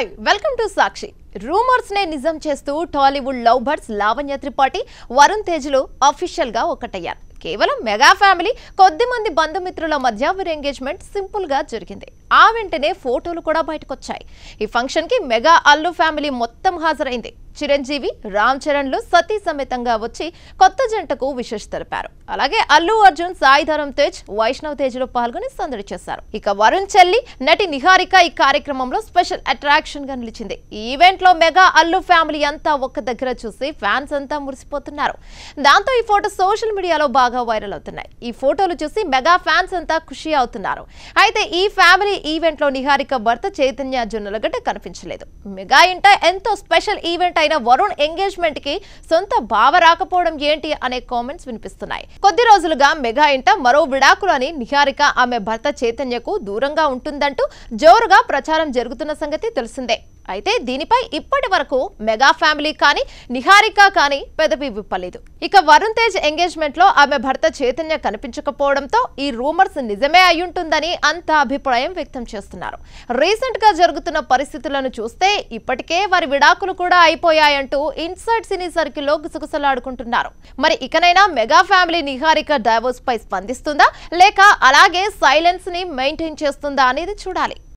hi welcome to Sakshi rumours నే నిజం చేస్తూ టాలీవుడ్ లవ్ బర్డ్స్ లావణ్య త్రిపాఠి వరుణ్ తేజ్లు అఫీషియల్ గా ఒకటయ్యారు కేవలం మెగా ఫ్యామిలీ కొద్ది మంది బంధుమిత్రుల మధ్య వీరి ఎంగేజ్మెంట్ సింపుల్ గా జరిగింది ఆ వెంటనే ఫోటోలు కూడా బయటకొచ్చాయి ఈ ఫంక్షన్ కి మెగా అల్లు ఫ్యామిలీ మొత్తం హాజరైంది చిరంజీవి రామ్ చరణ్లు సతీ సమేతంగా వచ్చి కొత్త జంటకు విశేష తెలిపారు అలాగే అల్లు అర్జున్ సాయిధరం తేజ్ వైష్ణవ్ తేజ్ లో పాల్గొని సందడి చేశారు ఇక వరుణ్ చెల్లి నటి నిహారిక ఈ కార్యక్రమంలో స్పెషల్ అట్రాక్షన్ గా నిలిచింది ఈ ఈవెంట్ లో మెగా అల్లు ఫ్యామిలీ అంతా ఒక్క దగ్గర చూసి ఫ్యాన్స్ అంతా మురిసిపోతున్నారు దాంతో ఈ ఫోటో సోషల్ మీడియాలో బాగా వైరల్ అవుతున్నాయి ఈ ఫోటోలు చూసి మెగా ఫ్యాన్స్ అంతా ఖుషి అవుతున్నారు అయితే ఈ ఫ్యామిలీ ఈవెంట్ లో నిహారిక భర్త చైతన్య జొన్నలగడ్డ కనిపించలేదు మెగా ఇంట ఎంతో స్పెషల్ ఈవెంట్ పైన వరుణ్ ఎంగేజ్మెంట్ కి సొంత భావ రాకపోవడం ఏంటి అనే కామెంట్స్ వినిపిస్తున్నాయి కొద్ది రోజులుగా మెగా ఇంట మరో విడాకులు అని నిహారిక ఆమె భర్త చైతన్యకు దూరంగా ఉంటుందంటూ జోరుగా ప్రచారం జరుగుతున్న సంగతి తెలిసిందే అయితే దీనిపై ఇప్పటి వరకు మెగా ఫ్యామిలీ కానీ నిహారిక కానీ పెదవి విప్పలేదు ఇక వరుణ్ తేజ్ ఎంగేజ్మెంట్ లో ఆమె భర్త చైతన్య కనిపించకపోవడంతో ఈ రూమర్స్ నిజమే అయ్యుంటుందని అంత అభిప్రాయం వ్యక్తం చేస్తున్నారు రీసెంట్ గా జరుగుతున్న పరిస్థితులను చూస్తే ఇప్పటికే వారి విడాకులు కూడా అయిపోయాయంటూ ఇన్సైడ్ సినీ సర్కిల్లో గుసగుసలాడుకుంటున్నారు మరి ఇకనైనా మెగా ఫ్యామిలీ నిహారిక డైవోర్స్ పై స్పందిస్తుందా లేక అలాగే సైలెన్స్ ని మెయింటైన్ చేస్తుందా అనేది చూడాలి